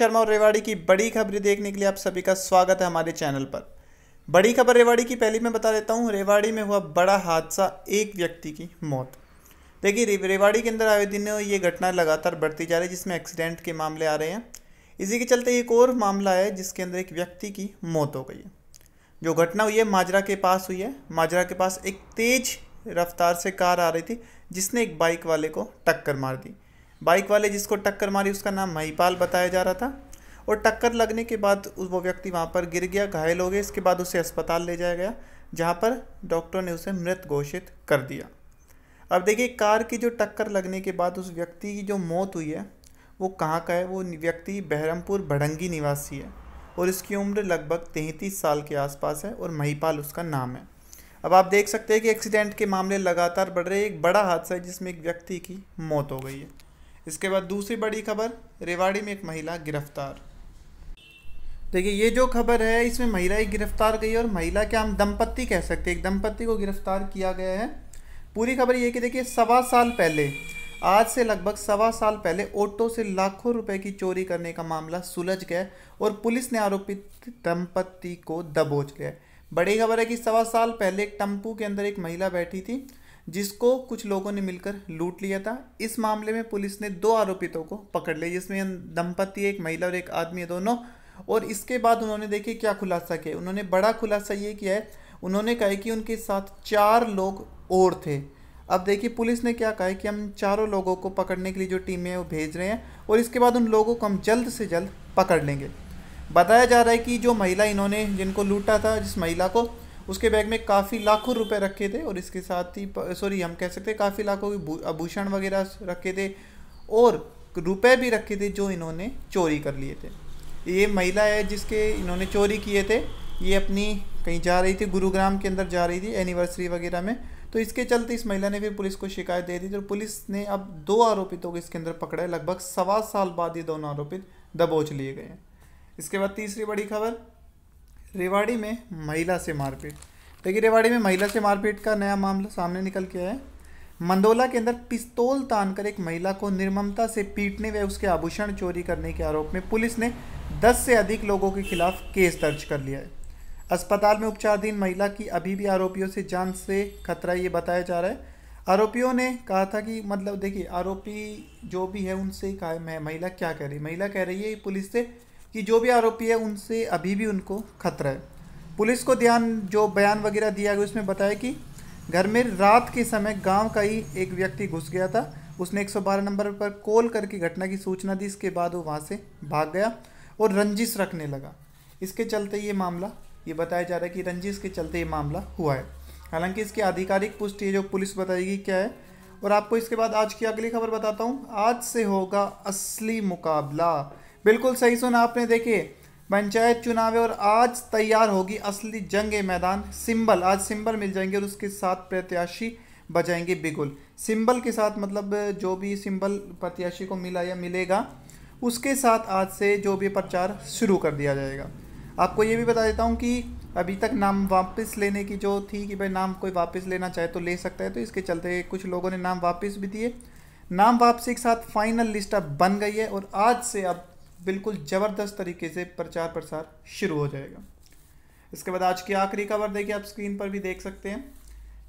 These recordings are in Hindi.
शर्मा और रेवाड़ी की बड़ी खबरें देखने के लिए आप सभी का स्वागत है हमारे चैनल पर बड़ी खबर रेवाड़ी की पहली मैं बता देता हूँ रेवाड़ी में हुआ बड़ा हादसा एक व्यक्ति की मौत देखिए रेवाड़ी के अंदर आए दिन ये घटना लगातार बढ़ती जा रही है जिसमें एक्सीडेंट के मामले आ रहे हैं इसी के चलते एक और मामला है जिसके अंदर एक व्यक्ति की मौत हो गई है जो घटना हुई है माजरा के पास हुई है माजरा के पास एक तेज रफ्तार से कार आ रही थी जिसने एक बाइक वाले को टक्कर मार दी बाइक वाले जिसको टक्कर मारी उसका नाम महिपाल बताया जा रहा था और टक्कर लगने के बाद वो व्यक्ति वहाँ पर गिर गया घायल हो गया इसके बाद उसे अस्पताल ले जाया गया जहाँ पर डॉक्टर ने उसे मृत घोषित कर दिया अब देखिए कार की जो टक्कर लगने के बाद उस व्यक्ति की जो मौत हुई है वो कहाँ का है वो व्यक्ति बहरमपुर भड़ंगी निवासी है और इसकी उम्र लगभग तैंतीस साल के आसपास है और महिपाल उसका नाम है अब आप देख सकते हैं कि एक्सीडेंट के मामले लगातार बढ़ रहे एक बड़ा हादसा है जिसमें एक व्यक्ति की मौत हो गई है इसके बाद दूसरी बड़ी खबर रेवाड़ी में एक महिला गिरफ्तार देखिए ये जो खबर है इसमें महिला एक गिरफ्तार गई और महिला क्या हम दंपत्ति कह सकते हैं एक दंपत्ति को गिरफ्तार किया गया है पूरी खबर ये कि देखिए सवा साल पहले आज से लगभग सवा साल पहले ऑटो से लाखों रुपए की चोरी करने का मामला सुलझ गया और पुलिस ने आरोपित दंपत्ति को दबोच लिया बड़ी खबर है कि सवा साल पहले एक टम्पू के अंदर एक महिला बैठी थी जिसको कुछ लोगों ने मिलकर लूट लिया था इस मामले में पुलिस ने दो आरोपितों को पकड़ लिया जिसमें दंपति एक महिला और एक आदमी दोनों और इसके बाद उन्होंने देखिए क्या खुलासा किया उन्होंने बड़ा खुलासा ये किया है उन्होंने कहा कि उनके साथ चार लोग और थे अब देखिए पुलिस ने क्या कहा है कि हम चारों लोगों को पकड़ने के लिए जो टीम है वो भेज रहे हैं और इसके बाद उन लोगों को हम जल्द से जल्द पकड़ लेंगे बताया जा रहा है कि जो महिला इन्होंने जिनको लूटा था जिस महिला को उसके बैग में काफ़ी लाखों रुपए रखे थे और इसके साथ ही सॉरी हम कह सकते हैं काफ़ी लाखों के आभूषण वगैरह रखे थे और रुपए भी रखे थे जो इन्होंने चोरी कर लिए थे ये महिला है जिसके इन्होंने चोरी किए थे ये अपनी कहीं जा रही थी गुरुग्राम के अंदर जा रही थी एनिवर्सरी वगैरह में तो इसके चलते इस महिला ने फिर पुलिस को शिकायत दे दी तो पुलिस ने अब दो आरोपितों को इसके अंदर पकड़ा है लगभग सवा साल बाद ये दोनों आरोपित दबोच लिए गए हैं इसके बाद तीसरी बड़ी खबर रेवाड़ी में महिला से मारपीट देखिए रेवाड़ी में महिला से मारपीट का नया मामला सामने निकल के आया है मंदोला के अंदर पिस्तौल तानकर एक महिला को निर्ममता से पीटने व उसके आभूषण चोरी करने के आरोप में पुलिस ने 10 से अधिक लोगों के खिलाफ केस दर्ज कर लिया है अस्पताल में उपचाराधीन महिला की अभी भी आरोपियों से जान से खतरा ये बताया जा रहा है आरोपियों ने कहा था कि मतलब देखिए आरोपी जो भी है उनसे कहा महिला क्या कह रही महिला कह रही है पुलिस से कि जो भी आरोपी है उनसे अभी भी उनको खतरा है पुलिस को ध्यान जो बयान वगैरह दिया गया उसमें बताया कि घर में रात के समय गांव का ही एक व्यक्ति घुस गया था उसने 112 नंबर पर कॉल करके घटना की सूचना दी इसके बाद वो वहाँ से भाग गया और रंजिश रखने लगा इसके चलते ये मामला ये बताया जा रहा है कि रंजिश के चलते ये मामला हुआ है हालांकि इसकी आधिकारिक पुष्टि जो पुलिस बताएगी क्या है और आपको इसके बाद आज की अगली खबर बताता हूँ आज से होगा असली मुकाबला बिल्कुल सही सुना आपने देखिए पंचायत चुनाव है और आज तैयार होगी असली जंग मैदान सिंबल आज सिंबल मिल जाएंगे और उसके साथ प्रत्याशी बजाएंगे बिगुल सिंबल के साथ मतलब जो भी सिंबल प्रत्याशी को मिला या मिलेगा उसके साथ आज से जो भी प्रचार शुरू कर दिया जाएगा आपको ये भी बता देता हूँ कि अभी तक नाम वापस लेने की जो थी कि भाई नाम कोई वापस लेना चाहे तो ले सकता है तो इसके चलते कुछ लोगों ने नाम वापस भी दिए नाम वापसी के साथ फाइनल लिस्ट अब बन गई है और आज से अब बिल्कुल ज़बरदस्त तरीके से प्रचार प्रसार शुरू हो जाएगा इसके बाद आज की आखिरी खबर देखिए आप स्क्रीन पर भी देख सकते हैं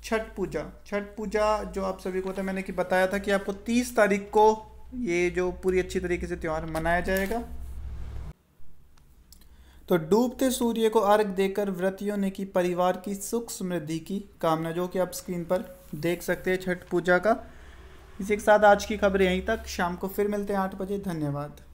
छठ पूजा छठ पूजा जो आप सभी को था तो मैंने कि बताया था कि आपको तीस तारीख को ये जो पूरी अच्छी तरीके से त्यौहार मनाया जाएगा तो डूबते सूर्य को अर्घ देकर व्रतियों ने की परिवार की सुख समृद्धि की कामना जो कि आप स्क्रीन पर देख सकते हैं छठ पूजा का इसी के साथ आज की खबर यहीं तक शाम को फिर मिलते हैं आठ बजे धन्यवाद